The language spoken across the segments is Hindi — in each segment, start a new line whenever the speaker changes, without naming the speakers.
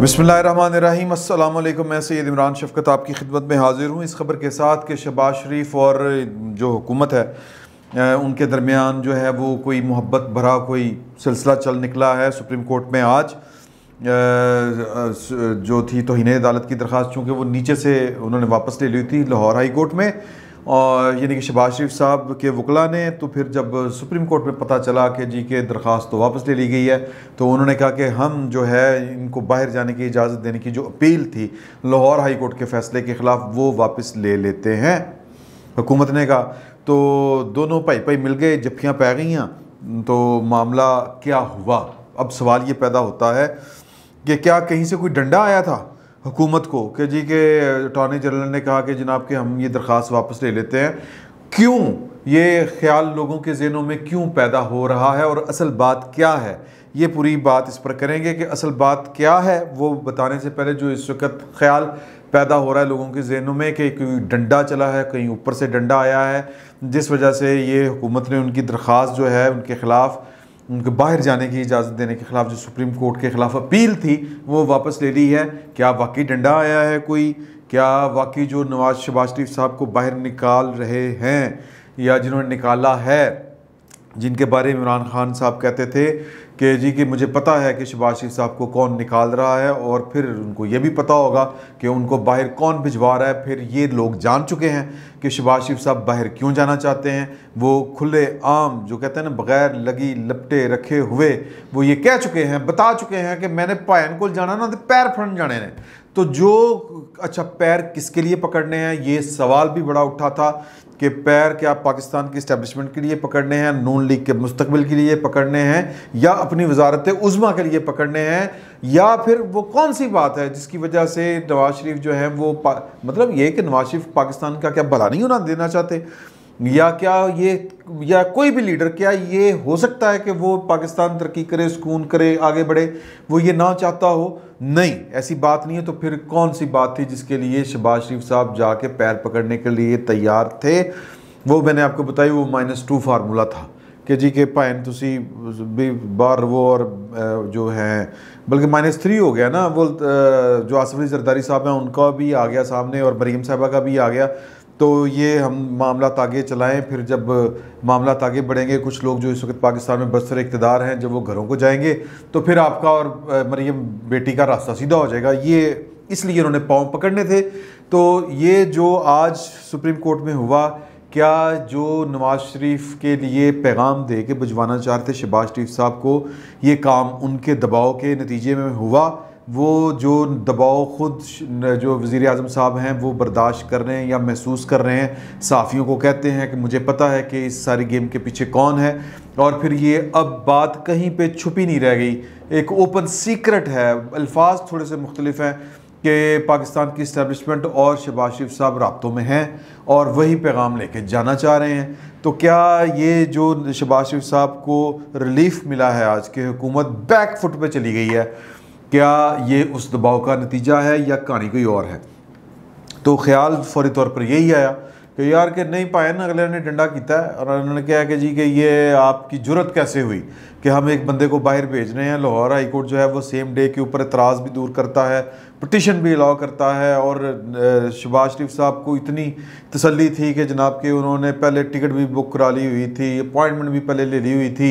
बसमीम अल्लाम मैं सैद इमरान शफकत आपकी खिदमत में हाज़िर हूँ इस खबर के साथ कि शबाज शरीफ और जो हुकूमत है उनके दरमियान जो है वो कोई मोहब्बत भरा कोई सिलसिला चल निकला है सुप्रीम कोर्ट में आज जो थी तोहन अदालत की दरख्वास्त चूँकि वो नीचे से उन्होंने वापस ले ली थी लाहौर हाई कोर्ट में और यानी कि शबाज शरीफ साहब के वकला ने तो फिर जब सुप्रीम कोर्ट में पता चला कि जी के दरख्वास्त तो वापस ले ली गई है तो उन्होंने कहा कि हम जो है इनको बाहर जाने की इजाज़त देने की जो अपील थी लाहौर हाई कोर्ट के फ़ैसले के ख़िलाफ़ वो वापस ले लेते हैं हुकूमत ने कहा तो दोनों भाई भाई मिल गए जफियाँ पै गई तो मामला क्या हुआ अब सवाल ये पैदा होता है कि क्या कहीं से कोई डंडा आया था हुकूमत को कि जी के अटॉर्नी जनरल ने कहा कि जनाब के हम ये दरख्वास्त वापस ले लेते हैं क्यों ये ख्याल लोगों के जहनों में क्यों पैदा हो रहा है और असल बात क्या है ये पूरी बात इस पर करेंगे कि असल बात क्या है वो बताने से पहले जो इस वक्त ख्याल पैदा हो रहा है लोगों के जहनों में कि कोई डंडा चला है कहीं ऊपर से डंडा आया है जिस वजह से ये हुकूमत ने उनकी दरख्वास्त जो है उनके ख़िलाफ़ उनके बाहर जाने की इजाज़त देने के खिलाफ जो सुप्रीम कोर्ट के खिलाफ अपील थी वो वापस ले ली है क्या वाकई डंडा आया है कोई क्या वाकई जो नवाज शबाज शरीफ साहब को बाहर निकाल रहे हैं या जिन्होंने निकाला है जिनके बारे में इमरान खान साहब कहते थे कि जी कि मुझे पता है कि शबाज शरीफ साहब को कौन निकाल रहा है और फिर उनको ये भी पता होगा कि उनको बाहर कौन भिजवा रहा है फिर ये लोग जान चुके हैं कि शबाज शरीफ साहब बाहर क्यों जाना चाहते हैं वो खुले आम जो कहते हैं ना बगैर लगी लपटे रखे हुए वो ये कह चुके हैं बता चुके हैं कि मैंने को जाना ना तो पैर फड़न जाने ने तो जो अच्छा पैर किसके लिए पकड़ने हैं ये सवाल भी बड़ा उठा था कि पैर क्या पाकिस्तान की इस्टेब्लिशमेंट के लिए पकड़ने हैं नून लीग के मुस्तबिल के लिए पकड़ने हैं या अपनी वजारत उज़मा के लिए पकड़ने हैं या फिर वो कौन सी बात है जिसकी वजह से नवाज शरीफ जो है वो मतलब ये कि नवाज शरीफ पाकिस्तान का क्या भला नहीं होना देना चाहते या क्या ये या कोई भी लीडर क्या ये हो सकता है कि वो पाकिस्तान तरक्की करे सुकून करे आगे बढ़े वो ये ना चाहता हो नहीं ऐसी बात नहीं है तो फिर कौन सी बात थी जिसके लिए शहबाज शरीफ साहब जाके पैर पकड़ने के लिए तैयार थे वो मैंने आपको बताई वो माइनस टू फार्मूला था कि जी के भैन तुसी भी बार वो और जो है बल्कि माइनस थ्री हो गया ना वो जो आसफ अली जरदारी साहब हैं उनका भी आ गया सामने और मरीम साहबा का भी आ गया तो ये हम मामला आगे चलाएं फिर जब मामला आगे बढ़ेंगे कुछ लोग जो इस वक्त पाकिस्तान में बसर इकतदार हैं जब वो घरों को जाएंगे तो फिर आपका और मरियम बेटी का रास्ता सीधा हो जाएगा ये इसलिए उन्होंने पाँव पकड़ने थे तो ये जो आज सुप्रीम कोर्ट में हुआ क्या जो नवाज शरीफ के लिए पैगाम दे के भिजवाना चाहते शहबाज शरीफ साहब को ये काम उनके दबाव के नतीजे में हुआ वो जो दबाव ख़ुद जो वज़ी अजम साहब हैं वो बर्दाश्त कर रहे हैं या महसूस कर रहे हैं साफ़ियों को कहते हैं कि मुझे पता है कि इस सारी गेम के पीछे कौन है और फिर ये अब बात कहीं पर छुपी नहीं रह गई एक ओपन सीक्रेट है अल्फाज थोड़े से मुख्तलिफ हैं कि पाकिस्तान की इस्टबलिशमेंट और शबाज शरीफ साहब रबतों में हैं और वही पैगाम लेके जाना चाह रहे हैं तो क्या ये जो शबाज शरीफ साहब को रिलीफ मिला है आज की हुकूमत बैक फुट पर चली गई है क्या ये उस दबाव का नतीजा है या कहानी कोई और है तो ख्याल फौरी तौर पर यही आया कि यार कि नहीं पाए ना अगले ने डंडा किया है और उन्होंने कहा कि जी कि ये आपकी जरूरत कैसे हुई कि हम एक बंदे को बाहर भेज रहे हैं लाहौर हाईकोर्ट जो है वो सेम डे के ऊपर एतराज़ भी दूर करता है पटिशन भी अलाउ करता है और शबाज शरीफ साहब को इतनी तसली थी कि जनाब के उन्होंने पहले टिकट भी बुक करा ली हुई थी अपॉइंटमेंट भी पहले ले ली हुई थी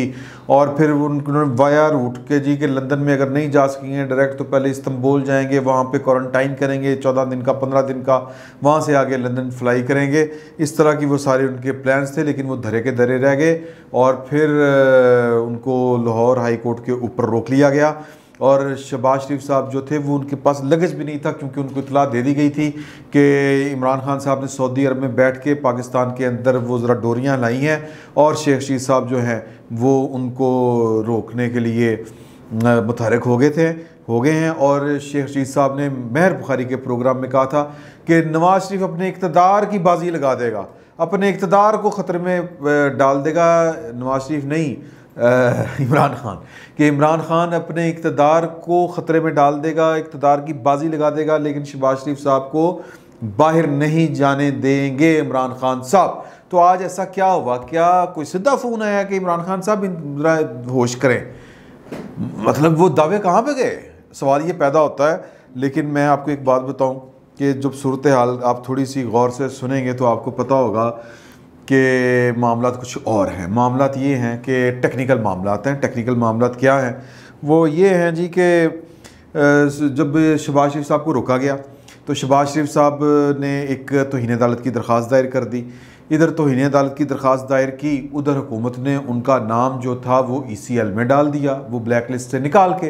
और फिर उन्होंने वाया रूट के जी के लंदन में अगर नहीं जा सकेंगे डायरेक्ट तो पहले इस्तंबोल जाएंगे वहाँ पे क्वारंटाइन करेंगे चौदह दिन का पंद्रह दिन का वहाँ से आगे लंदन फ्लाई करेंगे इस तरह की वो सारे उनके प्लान्स थे लेकिन वो धरे के धरे रह गए और फिर उनको लाहौर हाई कोर्ट के ऊपर रोक लिया गया और शहबाज शरीफ साहब जो थे वो उनके पास लगेज भी नहीं था क्योंकि उनको इतला दे दी गई थी कि इमरान खान साहब ने सऊदी अरब में बैठ के पाकिस्तान के अंदर वो ज़रा डोरियाँ लाई हैं और शेख शरीफ साहब जो हैं वो उनको रोकने के लिए मुतहरक हो गए थे हो गए हैं और शेख रशीद साहब ने मेहर बुखारी के प्रोग्राम में कहा था कि नवाज शरीफ अपने इकतदार की बाजी लगा देगा अपने इकतदार को ख़तरे में डाल देगा नवाज शरीफ नहीं इमरान खान कि इमरान खान अपने इकतदार को ख़तरे में डाल देगा इकतदार की बाजी लगा देगा लेकिन शहबाज शरीफ साहब को बाहर नहीं जाने देंगे इमरान खान साहब तो आज ऐसा क्या हुआ क्या कोई सीधा फ़ोन आया कि इमरान खान साहब होश करें मतलब वो दावे कहाँ पे गए सवाल ये पैदा होता है लेकिन मैं आपको एक बात बताऊं कि जब सूरत हाल आप थोड़ी सी गौर से सुनेंगे तो आपको पता होगा कि मामला कुछ और हैं मामला ये हैं कि टेक्निकल मामला हैं टेक्निकल मामला क्या हैं वो ये हैं जी कि जब शबाज शरीफ साहब को रोका गया तो शबाज शरीफ साहब ने एक तोहन अदालत की दरख्वास्त दायर कर दी इधर तोहन अदालत की दरख्वास्त दायर की उधर हुकूमत ने उनका नाम जो था वो ई सी एल में डाल दिया वो ब्लैक लिस्ट से निकाल के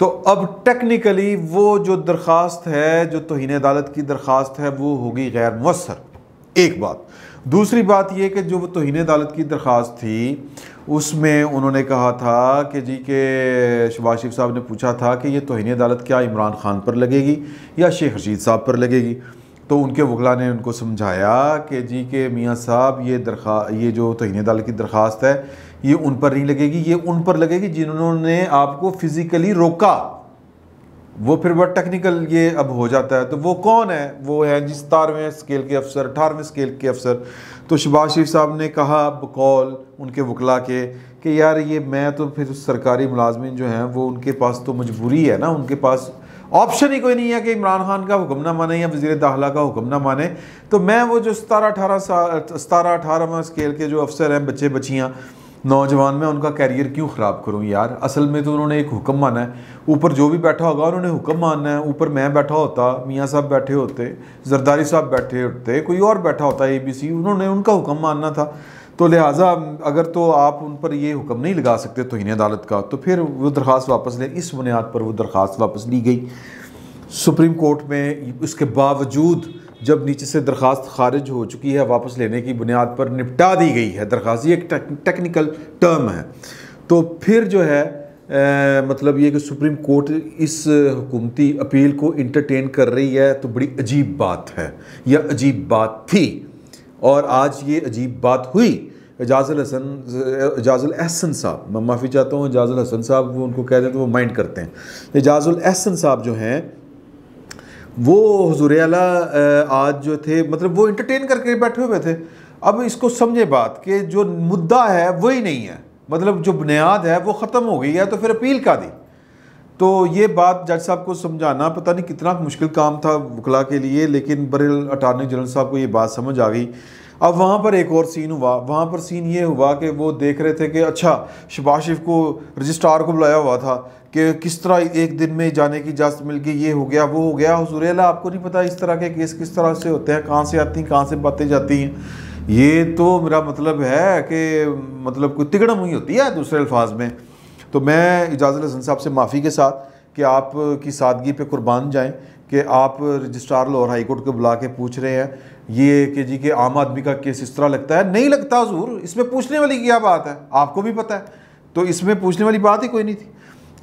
तो अब टेक्निकली वो जो दरख्वास्त है जो तोहन अदालत की दरख्वास्त है वो होगी गैर मवसर एक बात दूसरी बात यह कि जो तोहन अदालत की दरख्वास्त थी उसमें उन्होंने कहा था कि जी के शबाज शिफ साहब ने पूछा था कि ये तोहन अदालत क्या इमरान ख़ान पर लगेगी या शेख रशीद साहब पर लगेगी तो उनके वकला ने उनको समझाया कि जी के मियाँ साहब ये दरख्वा ये जो तोहन अदालत की दरख्वास्त है ये उन पर नहीं लगेगी ये उन पर लगेगी जिन्होंने आपको फ़िज़िकली रोका वो फिर वह टेक्निकल ये अब हो जाता है तो वो कौन है वो है जी सतारवें स्केल के अफसर अठारहवें स्केल के अफसर तो शबाज शरीफ साहब ने कहा बकौल उनके वकला के कि यार ये मैं तो फिर सरकारी मुलाजमिन जो हैं वो उनके पास तो मजबूरी है ना उनके पास ऑप्शन ही कोई नहीं है कि इमरान खान का हुक्म ना माने या वजीर दाखिला का हुक्म ना माने तो मैं वो जो सतारह अठारह सतारह अठारहवें स्केल के जो अफसर हैं बच्चे बच्चियाँ नौजवान मैं उनका कैरियर क्यों ख़राब करूं यार असल में तो उन्होंने एक हुक्म माना है ऊपर जो भी बैठा होगा उन्होंने हुक्म मानना है ऊपर मैं बैठा होता मियाँ साहब बैठे होते जरदारी साहब बैठे होते कोई और बैठा होता ए बी सी उन्होंने उनका हुक्म मानना था तो लिहाजा अगर तो आप उन पर ये हुक्म नहीं लगा सकते तोहन अदालत का तो फिर वो दरख्वास्त वापस लें इस बुनियाद पर वो दरख्वास्त वापस ली गई सुप्रीम कोर्ट में इसके बावजूद जब नीचे से दरख्वास्त खारिज हो चुकी है वापस लेने की बुनियाद पर निपटा दी गई है दरख्वास्त ये एक टेक्निकल टर्म है तो फिर जो है ए, मतलब ये कि सुप्रीम कोर्ट इस हुकूमती अपील को इंटरटेन कर रही है तो बड़ी अजीब बात है या अजीब बात थी और आज ये अजीब बात हुई एजाजल हसन एजाजल एहसन साहब मैं माफ़ी चाहता हूँ एजाजल हसन साहब वो उनको कह दें तो वो माइंड करते हैं एजाजल एहसन साहब जो हैं वो हजूर अला आज जो थे मतलब वो इंटरटेन करके बैठे हुए थे अब इसको समझे बात कि जो मुद्दा है वही नहीं है मतलब जो बुनियाद है वो ख़त्म हो गई है तो फिर अपील का दी तो ये बात जज साहब को समझाना पता नहीं कितना मुश्किल काम था वकला के लिए लेकिन बरेल अटारनी जनरल साहब को ये बात समझ आ गई अब वहाँ पर एक और सीन हुआ वहाँ पर सीन ये हुआ कि वो देख रहे थे कि अच्छा शबाशिफ़ को रजिस्ट्रार को बुलाया हुआ था कि किस तरह एक दिन में जाने की इजाज़त मिल गई ये हो गया वो हो गया हजूरेला आपको नहीं पता इस तरह के केस किस तरह से होते हैं कहाँ से आती हैं कहाँ से बातें जाती हैं ये तो मेरा मतलब है कि मतलब कोई तिगड़म हुई होती है दूसरे अल्फाज में तो मैं इजाज़त हसन साहब से माफ़ी के साथ कि आपकी सादगी पे कुर्बान जाएं कि आप रजिस्ट्रार लाहौर हाई कोर्ट को बुला के पूछ रहे हैं ये कि जी कि आम आदमी का केस इस तरह लगता है नहीं लगता जरूर इसमें पूछने वाली क्या बात है आपको भी पता है तो इसमें पूछने वाली बात ही कोई नहीं थी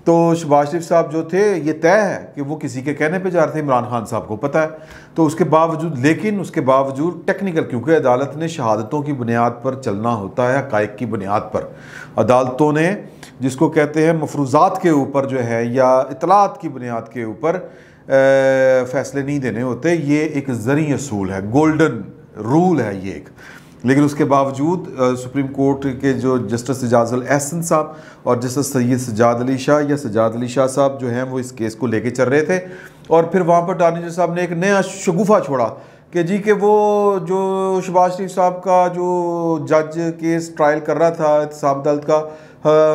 तो शबाज शरीफ साहब जो थे ये तय है कि वो किसी के कहने पे जा रहे थे इमरान खान साहब को पता है तो उसके बावजूद लेकिन उसके बावजूद टेक्निकल क्योंकि अदालत ने शहादतों की बुनियाद पर चलना होता है हकैक की बुनियाद पर अदालतों ने जिसको कहते हैं मफरूजात के ऊपर जो है या इतलात की बुनियाद के ऊपर फैसले नहीं देने होते ये एक जरिए असूल है गोल्डन रूल है ये एक लेकिन उसके बावजूद सुप्रीम कोर्ट के जो जस्टिस सजाजल एहसन साहब और जस्टिस सैद सजाद अली शाह या सजाद अली शाह साहब जो हैं वो इस केस को लेके चल रहे थे और फिर वहाँ पर टानी साहब ने एक नया शगुफा छोड़ा कि जी के वो जो शबाज शरीफ साहब का जो जज केस ट्रायल कर रहा था एहतसाब अदालत का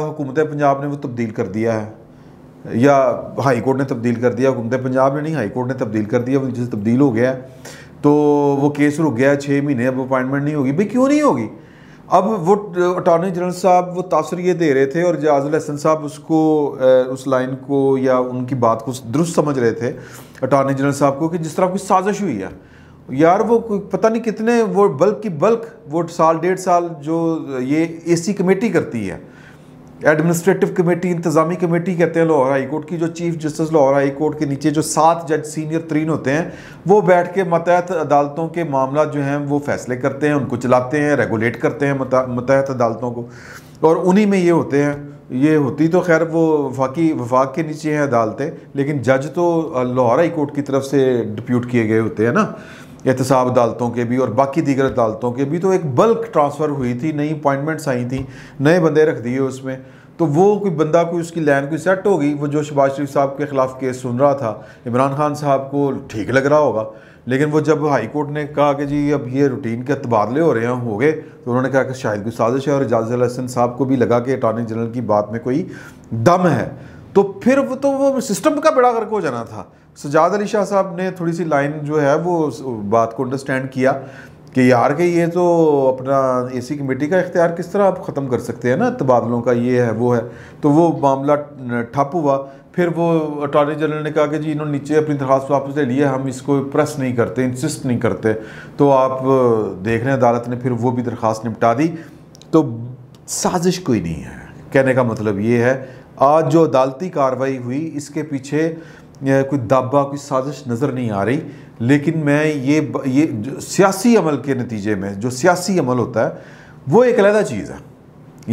हुकूमत पंजाब ने वो तब्दील कर दिया है या हाई कोर्ट ने तब्दील कर दिया हुकूमत पंजाब ने नहीं हाई कोर्ट ने तब्दील कर दिया वो जैसे तब्दील हो गया है तो वो केस रुक गया छः महीने अब अपॉइंटमेंट नहीं होगी भाई क्यों नहीं होगी अब वो अटॉर्नी जनरल साहब वो तासर ये दे रहे थे और जहाज़ अहसन साहब उसको उस लाइन को या उनकी बात को दुरुस्त समझ रहे थे अटॉर्नी जनरल साहब को कि जिस तरह कोई साजिश हुई है यार वो पता नहीं कितने वो बल्क की बल्क वो साल डेढ़ साल जो ये एसी कमेटी करती है एडमिनिस्ट्रेटिव कमेटी इंतजामी कमेटी कहते हैं लाहौर हाई कोर्ट की जो chief justice Lahore high court के नीचे जो सात जज सीनियर तरीन होते हैं वो बैठ के मतहत अदालतों के मामला जो हैं वो फैसले करते हैं उनको चलाते हैं रेगुलेट करते हैं मतहत अदालतों को और उन्हीं में ये होते हैं ये होती तो खैर वो वफाकी वफाक के नीचे हैं अदालतें लेकिन जज तो लाहौर हाई कोर्ट की तरफ से डिप्यूट किए गए होते हैं ना एहतसाब अदालतों के भी और बाकी दीगर अदालतों के भी तो एक बल्क ट्रांसफ़र हुई थी नई अपॉइंटमेंट्स आई थी नए बंदे रख दिए उसमें तो वो कोई बंदा कोई उसकी लाइन कोई सेट हो गई वो जो शबाज शरीफ साहब के ख़िलाफ़ केस सुन रहा था इमरान खान साहब को ठीक लग रहा होगा लेकिन वो जब हाई कोर्ट ने कहा कि जी अब ये रूटीन के तबादले हो रहे हैं हो गए तो उन्होंने कहा कि शायद कोई साजिश है और इजाज अलहसन साहब को भी लगा कि अटॉर्नी जनरल की बात में कोई दम है तो फिर वो तो वो सिस्टम का बड़ा गर्क हो जाना था सजाद अली शाह साहब ने थोड़ी सी लाइन जो है वो बात को अंडरस्टैंड किया कि यार के ये तो अपना एसी कमेटी का इख्तियार किस तरह आप ख़त्म कर सकते हैं ना तबादलों का ये है वो है तो वो मामला ठप हुआ फिर वो अटॉर्नी जनरल ने कहा कि जी इन्होंने नीचे अपनी दरख्वास्त वापस ले लिया हम इसको प्रेस नहीं करते इंसिस्ट नहीं करते तो आप देख रहे हैं अदालत ने फिर वो भी दरख्वास्त निपटा दी तो साजिश कोई नहीं है कहने का मतलब ये है आज जो अदालती कार्रवाई हुई इसके पीछे कोई दाबा कोई साजिश नज़र नहीं आ रही लेकिन मैं ये ये सियासी अमल के नतीजे में जो सियासी अमल होता है वो एक अलहदा चीज़ है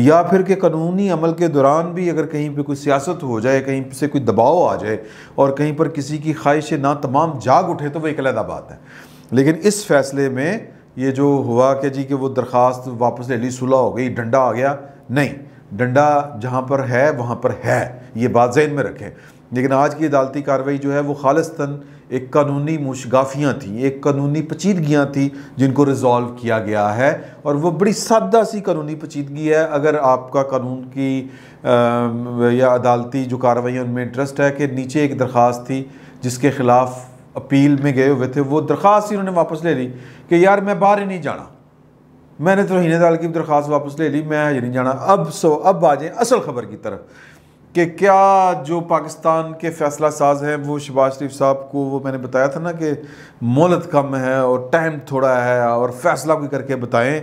या फिर के कानूनी अमल के दौरान भी अगर कहीं पे कोई सियासत हो जाए कहीं से कोई दबाव आ जाए और कहीं पर किसी की ख्वाहिश ना तमाम जाग उठे तो वह एक अलहदा बात है लेकिन इस फैसले में ये जो हुआ कि जी कि वो दरख्वास्त वापस ले ली सुलह हो गई डंडा आ गया नहीं डंडा जहाँ पर है वहाँ पर है ये बात जहन में रखें लेकिन आज की अदालती कार्रवाई जो है वो खालस्तन एक कानूनी मुशगाफियाँ थी एक कानूनी पचीदगियाँ थी जिनको रिज़ॉल्व किया गया है और वो बड़ी सादा सी कानूनी पचीदगी है अगर आपका कानून की आ, या अदालती जो कार्रवाई उनमें इंटरेस्ट है कि नीचे एक दरख्वास्त थी जिसके ख़िलाफ़ अपील में गए हुए थे वो दरख्वास्त ही उन्होंने वापस ले ली कि यार मैं बाहर ही नहीं जाना मैंने तो हीने दाल की दरख्वास्त वापस ले ली मैं नहीं जाना अब सो अब आ जाए असल खबर की तरफ कि क्या जो पाकिस्तान के फैसला साज हैं वो शबाज शरीफ साहब को वो मैंने बताया था ना कि मोहलत कम है और टाइम थोड़ा है और फैसला भी करके बताएं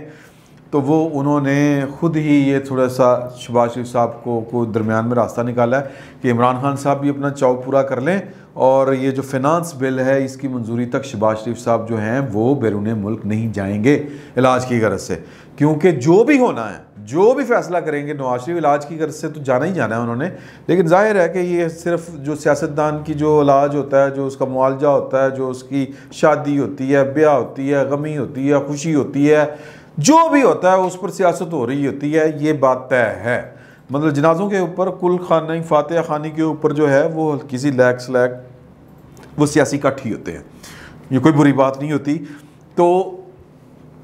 तो वो उन्होंने ख़ुद ही ये थोड़ा सा शबाज शरीफ साहब को को दरमियान में रास्ता निकाला है कि इमरान खान साहब भी अपना चाव पूरा कर लें और ये जो फिनांस बिल है इसकी मंजूरी तक शबाज शरीफ साहब जो हैं वो बैरून मुल्क नहीं जाएंगे इलाज की गरज से क्योंकि जो भी होना है जो भी फैसला करेंगे नवाज शरीफ इलाज की गर्ज से तो जाना ही जाना है उन्होंने लेकिन जाहिर है कि ये सिर्फ जो सियासतदान की जो इलाज होता है जो उसका मुआलजा होता है जो उसकी शादी होती है ब्याह होती है गमी होती है खुशी होती है जो भी होता है उस पर सियासत हो रही होती है ये बात तय है मतलब जनाजों के ऊपर कुल खाना फातह खानी के ऊपर जो है वो किसी लैक स्लैक वो सियासी कट ही होते हैं ये कोई बुरी बात नहीं होती तो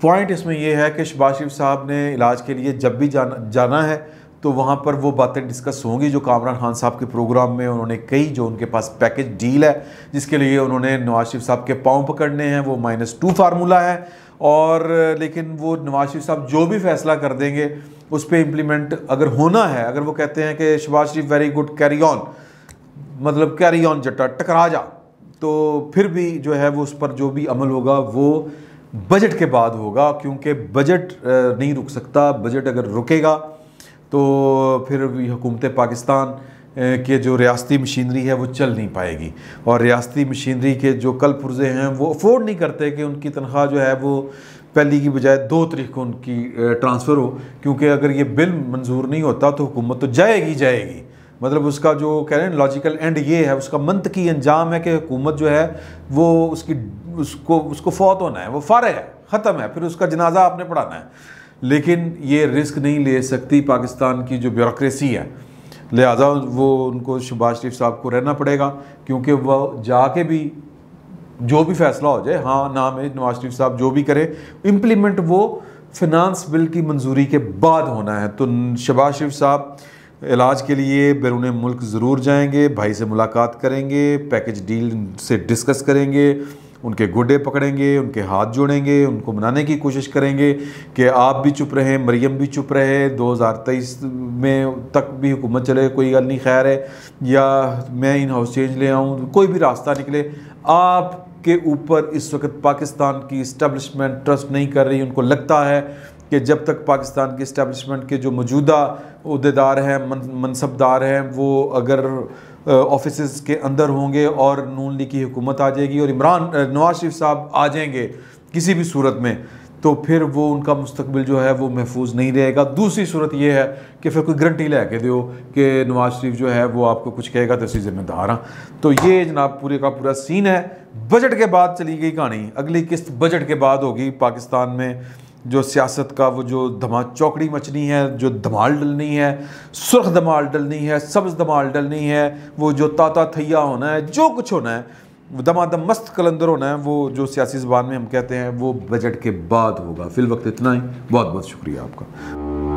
पॉइंट इसमें यह है कि शबाज शरीफ साहब ने इलाज के लिए जब भी जाना जाना है तो वहाँ पर वो बातें डिस्कस होंगी जो कामरान खान साहब के प्रोग्राम में उन्होंने कई जो उनके पास पैकेज डील है जिसके लिए उन्होंने नवाज शरीफ साहब के पाँव पकड़ने हैं वो माइनस टू फार्मूला है और लेकिन वो नवाज शरीफ साहब जो भी फैसला कर देंगे उस पर इम्प्लीमेंट अगर होना है अगर वो कहते हैं कि Shahbaz Sharif very good carry on मतलब कैरी ऑन जट्टा टकरा जा तो फिर भी जो है वो उस पर जो भी अमल होगा वो बजट के बाद होगा क्योंकि बजट नहीं रुक सकता बजट अगर रुकेगा तो फिर हुकूमत पाकिस्तान के जो रियाती मशीनरी है वो चल नहीं पाएगी और रियाती मशीनरी के जो कल पुरजे हैं वो अफोर्ड नहीं करते कि उनकी तनख्वाह जो है वो पहली की बजाय दो तरीक को उनकी ट्रांसफ़र हो क्योंकि अगर ये बिल मंजूर नहीं होता तो हुकूमत तो जाएगी जाएगी मतलब उसका जो कह रहे हैं लॉजिकल एंड ये है उसका मंत की अंजाम है कि हुकूमत जो है वो उसकी उसको उसको फौत होना है वो फ़ारे है ख़त्म है फिर उसका जनाजा आपने पढ़ाना है लेकिन ये रिस्क नहीं ले सकती पाकिस्तान की जो ब्यूरोसी है लिहाजा वो उनको शबाज शरीफ साहब को रहना पड़ेगा क्योंकि वह जाके भी जो भी फैसला हो जाए हाँ नाम है नवाज शरीफ साहब जो भी करें इम्प्लीमेंट वो फिनांस बिल की मंजूरी के बाद होना है तो शबाज शरीफ साहब इलाज के लिए बैरून मुल्क ज़रूर जाएंगे भाई से मुलाकात करेंगे पैकेज डील से डिस्कस करेंगे उनके गुडे पकड़ेंगे उनके हाथ जोड़ेंगे उनको मनाने की कोशिश करेंगे कि आप भी चुप रहें मरियम भी चुप रहे 2023 में तक भी हुकूमत चले कोई गल नहीं खैर है या मैं इन हाउस चेंज ले आऊँ कोई भी रास्ता निकले आप के ऊपर इस वक्त पाकिस्तान की इस्टबलिशमेंट ट्रस्ट नहीं कर रही उनको लगता है कि जब तक पाकिस्तान के इस्टबलिशमेंट के जो मौजूदा अहदेदार हैं मनसबदार हैं वो अगर ऑफिस के अंदर होंगे और नून लीग की हुकूमत आ जाएगी और इमरान नवाज शरीफ साहब आ जाएंगे किसी भी सूरत में तो फिर वो उनका मुस्तबिल जो है वो महफूज नहीं रहेगा दूसरी सूरत ये है कि फिर कोई गारंटी ले के दो कि नवाज शरीफ जो है वो आपको कुछ कहेगा तो इसी जिम्मेदार हाँ तो ये जनाब पूरे का पूरा सीन है बजट के बाद चली गई कहानी अगली किस्त बजट के बाद होगी पाकिस्तान में जो सियासत का वो जो धमा चौकड़ी मचनी है जो धमाल डलनी है सुर्ख धमाल डलनी है सब्ज़ धमाल डलनी है वो जो ताता थैया होना है जो कुछ होना है दमादम मस्त कलंदर होना है वो जो सियासी ज़बान में हम कहते हैं वो बजट के बाद होगा फिल वक्त इतना ही बहुत बहुत शुक्रिया आपका